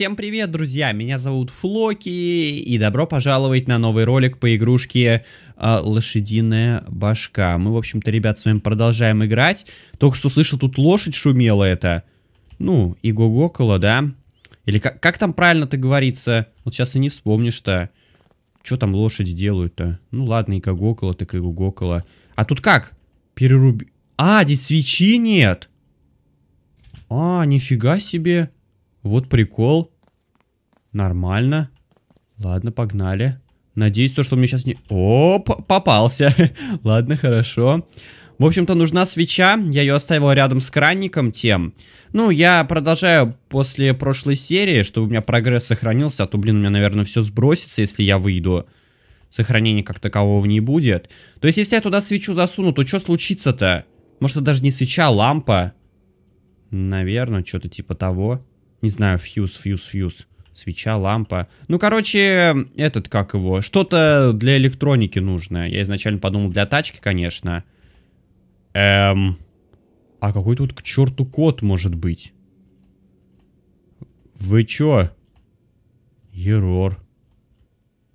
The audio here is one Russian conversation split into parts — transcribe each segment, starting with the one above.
Всем привет, друзья! Меня зовут Флоки, и добро пожаловать на новый ролик по игрушке э, «Лошадиная башка». Мы, в общем-то, ребят, с вами продолжаем играть. Только что слышал, тут лошадь шумела это. Ну, и гогокола, да? Или как, как там правильно-то говорится? Вот сейчас и не вспомнишь-то. Что там лошадь делают-то? Ну ладно, и гогокола, так и гогокола. А тут как? Переруби... А, здесь свечи нет! А, нифига себе! Вот прикол. Нормально. Ладно, погнали. Надеюсь, то, что мне сейчас не... О, попался. Ладно, хорошо. В общем-то, нужна свеча. Я ее оставил рядом с кранником тем. Ну, я продолжаю после прошлой серии, чтобы у меня прогресс сохранился. А то, блин, у меня, наверное, все сбросится, если я выйду. Сохранения как такового не будет. То есть, если я туда свечу засуну, то что случится-то? Может, это даже не свеча, а лампа? Наверное, что-то типа того. Не знаю, фьюз, фьюз, фьюз. Свеча, лампа. Ну, короче, этот, как его, что-то для электроники нужное. Я изначально подумал для тачки, конечно. Эм... А какой тут к черту код может быть? Вы чё? Ерор.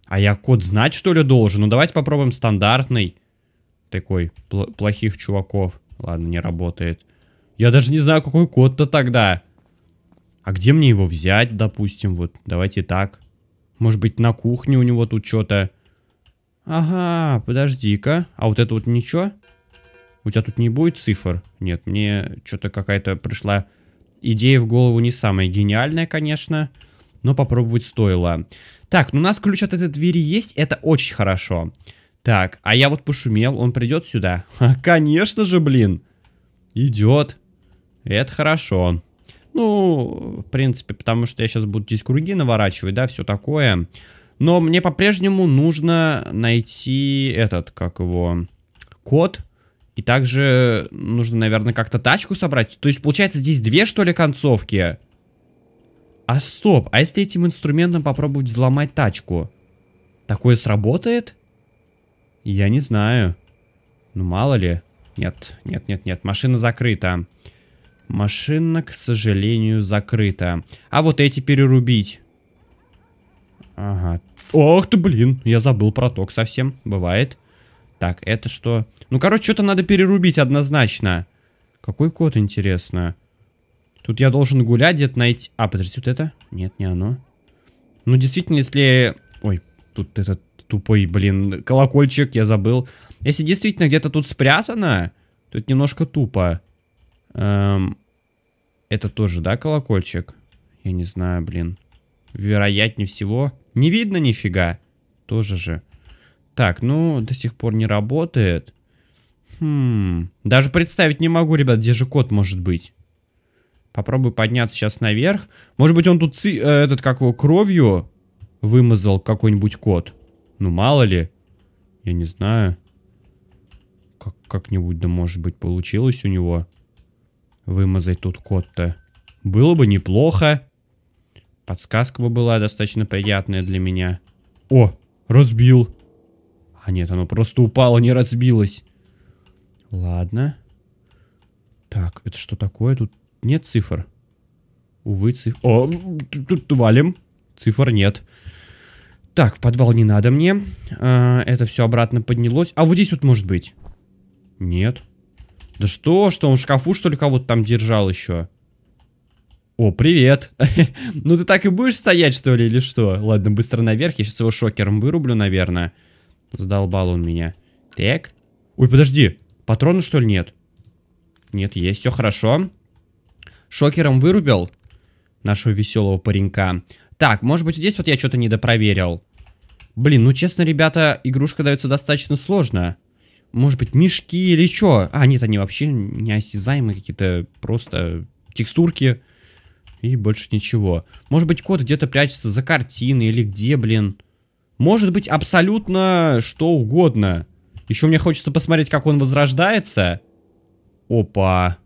А я код знать, что ли, должен? Ну, давайте попробуем стандартный. Такой, пл плохих чуваков. Ладно, не работает. Я даже не знаю, какой код-то тогда. А где мне его взять, допустим, вот, давайте так. Может быть, на кухне у него тут что-то... Ага, подожди-ка. А вот это вот ничего? У тебя тут не будет цифр? Нет, мне что-то какая-то пришла идея в голову не самая гениальная, конечно. Но попробовать стоило. Так, ну у нас ключ от этой двери есть, это очень хорошо. Так, а я вот пошумел, он придет сюда? Ха, конечно же, блин. Идет. Это хорошо. Ну, в принципе, потому что я сейчас буду здесь круги наворачивать, да, все такое. Но мне по-прежнему нужно найти этот, как его, код. И также нужно, наверное, как-то тачку собрать. То есть, получается, здесь две, что ли, концовки? А стоп, а если этим инструментом попробовать взломать тачку? Такое сработает? Я не знаю. Ну, мало ли. Нет, нет, нет, нет, машина закрыта. Машина, к сожалению, закрыта. А вот эти перерубить. Ага. Ох ты, блин, я забыл про ток совсем. Бывает. Так, это что? Ну, короче, что-то надо перерубить однозначно. Какой код, интересно? Тут я должен гулять где-то найти... А, подожди, вот это? Нет, не оно. Ну, действительно, если... Ой, тут этот тупой, блин, колокольчик я забыл. Если действительно где-то тут спрятано, то это немножко тупо. Эм, это тоже, да, колокольчик? Я не знаю, блин. Вероятнее всего. Не видно нифига. Тоже же. Так, ну, до сих пор не работает. Хм. Даже представить не могу, ребят, где же кот может быть. Попробую подняться сейчас наверх. Может быть, он тут, ци э, этот, как его, кровью вымазал какой-нибудь кот. Ну, мало ли. Я не знаю. Как-нибудь, как да, может быть, получилось у него вымазать тут код-то? Было бы неплохо. Подсказка бы была достаточно приятная для меня. О, разбил. А нет, оно просто упало, не разбилось. Ладно. Так, это что такое? Тут нет цифр. Увы, цифр... О, тут валим. Цифр нет. Так, в подвал не надо мне. А, это все обратно поднялось. А вот здесь вот может быть? Нет. Да что, что он в шкафу, что ли, кого-то там держал еще? О, привет. ну ты так и будешь стоять, что ли, или что? Ладно, быстро наверх, я сейчас его шокером вырублю, наверное. Задолбал он меня. Так. Ой, подожди, патроны что ли, нет? Нет, есть, все хорошо. Шокером вырубил нашего веселого паренька. Так, может быть, здесь вот я что-то недопроверил. Блин, ну честно, ребята, игрушка дается достаточно сложно. Может быть, мешки или что? А, нет, они вообще неосязаемые какие-то просто текстурки. И больше ничего. Может быть, кот где-то прячется за картиной или где, блин. Может быть, абсолютно что угодно. Еще мне хочется посмотреть, как он возрождается. Опа.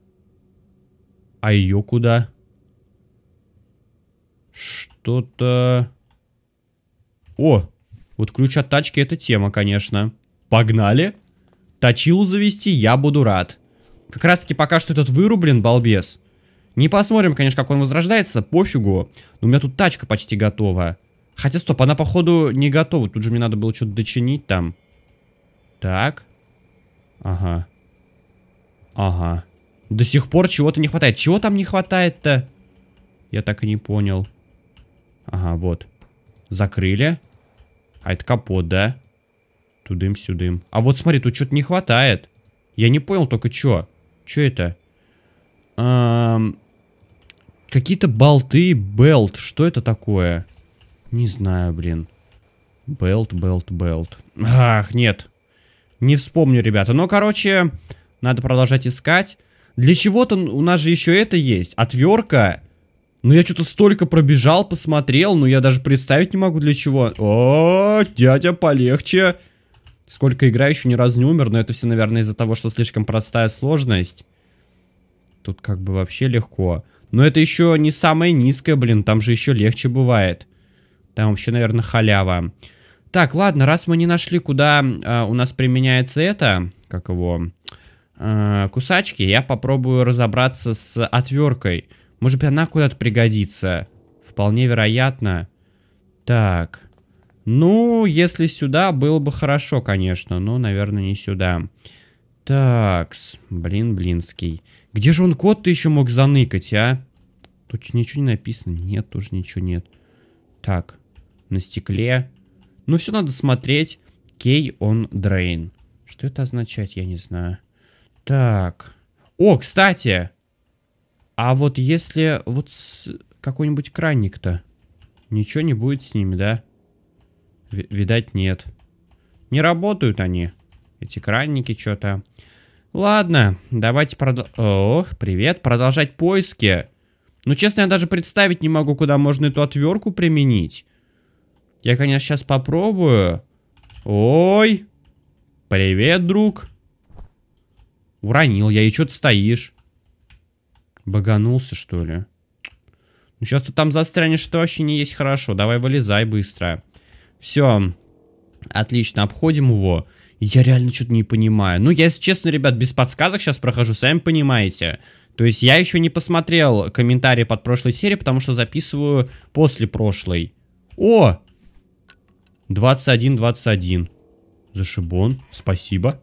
А ее куда? Что-то... О, вот ключ от тачки это тема, конечно. Погнали. Погнали. Точилу завести я буду рад. Как раз таки пока что этот вырублен, балбес. Не посмотрим, конечно, как он возрождается, пофигу. Но у меня тут тачка почти готова. Хотя, стоп, она, походу, не готова. Тут же мне надо было что-то дочинить там. Так. Ага. Ага. До сих пор чего-то не хватает. Чего там не хватает-то? Я так и не понял. Ага, вот. Закрыли. А это капот, да? Тудым-сюдым. А вот смотри, тут что-то не хватает. Я не понял только что. Что это? Какие-то болты, белт. Что это такое? Не знаю, блин. Белт, белт, белт. Ах, нет. Не вспомню, ребята. Но, короче, надо продолжать искать. Для чего-то у нас же еще это есть. Отверка. Ну, я что-то столько пробежал, посмотрел. но я даже представить не могу, для чего. О, дядя, полегче. Сколько игра еще ни разу не умер, но это все, наверное, из-за того, что слишком простая сложность. Тут как бы вообще легко. Но это еще не самая низкая, блин, там же еще легче бывает. Там вообще, наверное, халява. Так, ладно, раз мы не нашли, куда э, у нас применяется это, как его, э, кусачки, я попробую разобраться с отверкой. Может быть, она куда-то пригодится. Вполне вероятно. Так. Ну, если сюда, было бы хорошо, конечно, но, наверное, не сюда. Такс, блин, блинский. Где же он код-то еще мог заныкать, а? Тут ничего не написано. Нет, тоже ничего нет. Так, на стекле. Ну, все надо смотреть. Кей он дрейн. Что это означает, я не знаю. Так. О, кстати! А вот если вот какой-нибудь кранник-то? Ничего не будет с ними, да? Видать, нет. Не работают они. Эти кранники что-то. Ладно, давайте продолжать... Ох, привет, продолжать поиски. Ну, честно, я даже представить не могу, куда можно эту отвертку применить. Я, конечно, сейчас попробую. Ой! Привет, друг. Уронил я, и что ты стоишь? Баганулся, что ли? Ну, сейчас ты там застрянешь, это вообще не есть хорошо. Давай, вылезай быстро. Все. Отлично, обходим его. Я реально что-то не понимаю. Ну, я, если честно, ребят, без подсказок сейчас прохожу, сами понимаете. То есть я еще не посмотрел комментарии под прошлой серией, потому что записываю после прошлой. О! 21-21. Зашибон, спасибо.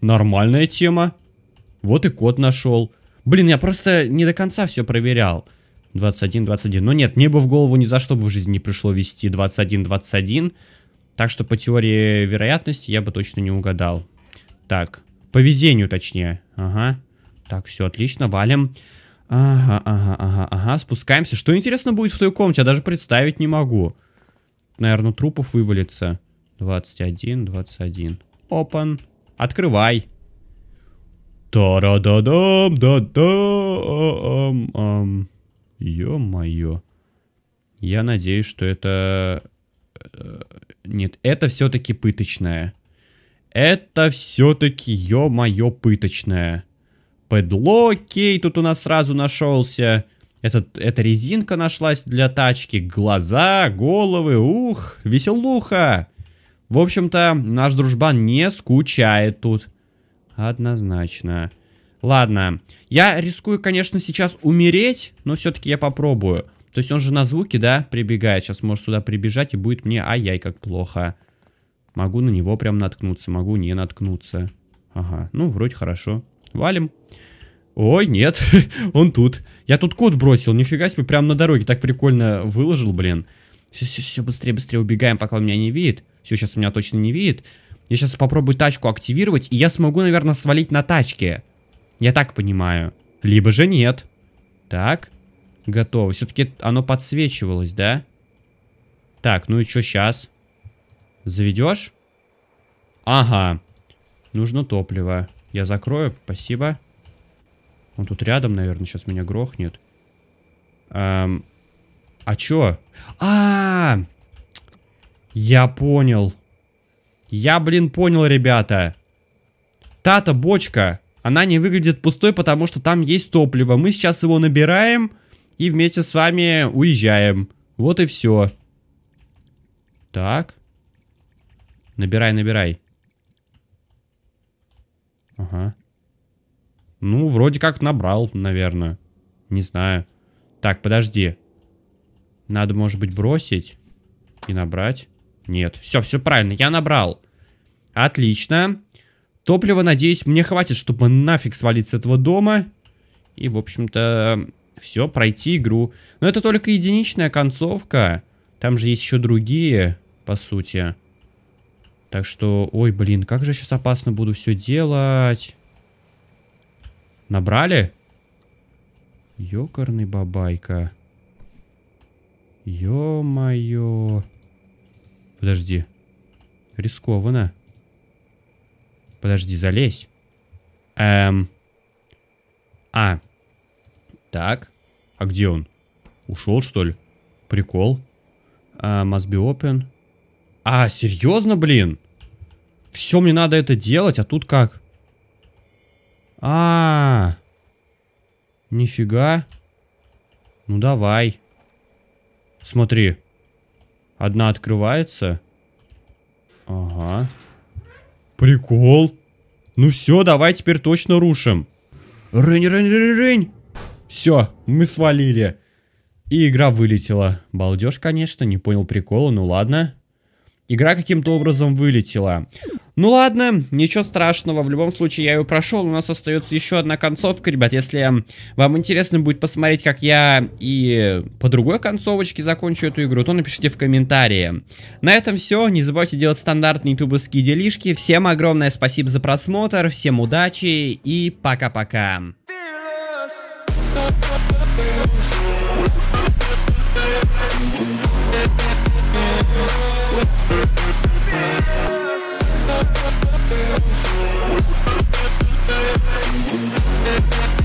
Нормальная тема. Вот и код нашел. Блин, я просто не до конца все проверял. 21-21. Но нет, мне бы в голову ни за что бы в жизни не пришло вести 21-21. Так что по теории вероятности я бы точно не угадал. Так, по везению точнее. Ага. Так, все отлично, валим. Ага, ага, ага, ага, спускаемся. Что интересно будет в той комнате, я даже представить не могу. Наверное, трупов вывалится. 21, 21. Опан. Открывай. Та-да-да-дам, да-да-ам. -да Ё-моё. Я надеюсь, что это... Э, нет, это все-таки пыточная. Это все-таки, ё-моё, пыточная. Пэдлокей тут у нас сразу нашелся. Этот, эта резинка нашлась для тачки. Глаза, головы, ух, веселуха. В общем-то, наш дружбан не скучает тут. Однозначно. Однозначно. Ладно. Я рискую, конечно, сейчас умереть, но все-таки я попробую. То есть он же на звуки, да, прибегает. Сейчас может сюда прибежать и будет мне ай-яй, как плохо. Могу на него прям наткнуться, могу не наткнуться. Ага, ну, вроде хорошо. Валим. Ой, нет, он тут. Я тут код бросил, нифига себе, прям на дороге. Так прикольно выложил, блин. Все-все-все, быстрее-быстрее убегаем, пока он меня не видит. Все, сейчас меня точно не видит. Я сейчас попробую тачку активировать, и я смогу, наверное, свалить на тачке. Я так понимаю. Либо же нет. Так. Готово. Все-таки оно подсвечивалось, да? Так, ну и что сейчас? Заведешь? Ага. Нужно топливо. Я закрою, спасибо. Он тут рядом, наверное, сейчас меня грохнет. Эм, а чё? А, -а, а Я понял. Я, блин, понял, ребята. Тата бочка она не выглядит пустой, потому что там есть топливо. Мы сейчас его набираем и вместе с вами уезжаем. Вот и все. Так. Набирай, набирай. Ага. Ну, вроде как набрал, наверное. Не знаю. Так, подожди. Надо, может быть, бросить и набрать. Нет, все, все правильно, я набрал. Отлично. Топлива, надеюсь, мне хватит, чтобы нафиг свалить с этого дома. И, в общем-то, все, пройти игру. Но это только единичная концовка. Там же есть еще другие, по сути. Так что, ой, блин, как же сейчас опасно буду все делать. Набрали? Ёкарный бабайка. Ё-моё. Подожди. Рискованно. Подожди, залезь. Эм. А. Так. А где он? Ушел, что ли? Прикол. Uh, must be open. А, серьезно, блин? Все мне надо это делать, а тут как? А, -а, -а. Нифига. Ну давай. Смотри. Одна открывается. Ага. Прикол. Ну все, давай теперь точно рушим. Рынь, рынь, рынь, рынь. Все, мы свалили. И игра вылетела. Балдеж, конечно, не понял прикола, ну ладно. Игра каким-то образом вылетела. Ну ладно, ничего страшного, в любом случае я ее прошел, у нас остается еще одна концовка, ребят, если эм, вам интересно будет посмотреть, как я и по другой концовочке закончу эту игру, то напишите в комментарии. На этом все, не забывайте делать стандартные ютубовские делишки, всем огромное спасибо за просмотр, всем удачи и пока-пока. Thank you.